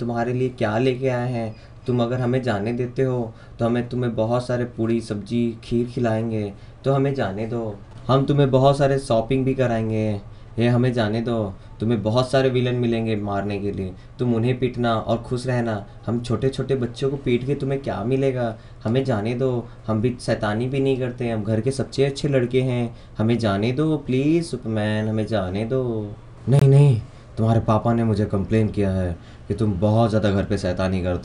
तुम्हारे लिए क्या लेके आए हैं तुम अगर हमें जाने देते हो तो हमें तुम्हें बहुत सारे पूड़ी सब्जी खीर खिलाएंगे तो हमें जाने दो हम तुम्हें बहुत सारे शॉपिंग भी कराएंगे ये हमें जाने दो तुम्हें बहुत सारे विलन मिलेंगे मारने के लिए तुम उन्हें पीटना और खुश रहना हम छोटे छोटे बच्चों को पीट के तुम्हें क्या मिलेगा हमें जाने दो हम भी सैतानी भी नहीं करते हम घर के सबसे अच्छे लड़के हैं हमें जाने दो प्लीज़ सुपरमैन हमें जाने दो नहीं नहीं तुम्हारे पापा ने मुझे कंप्लेन किया है कि तुम बहुत ज़्यादा घर पे सैतानी करते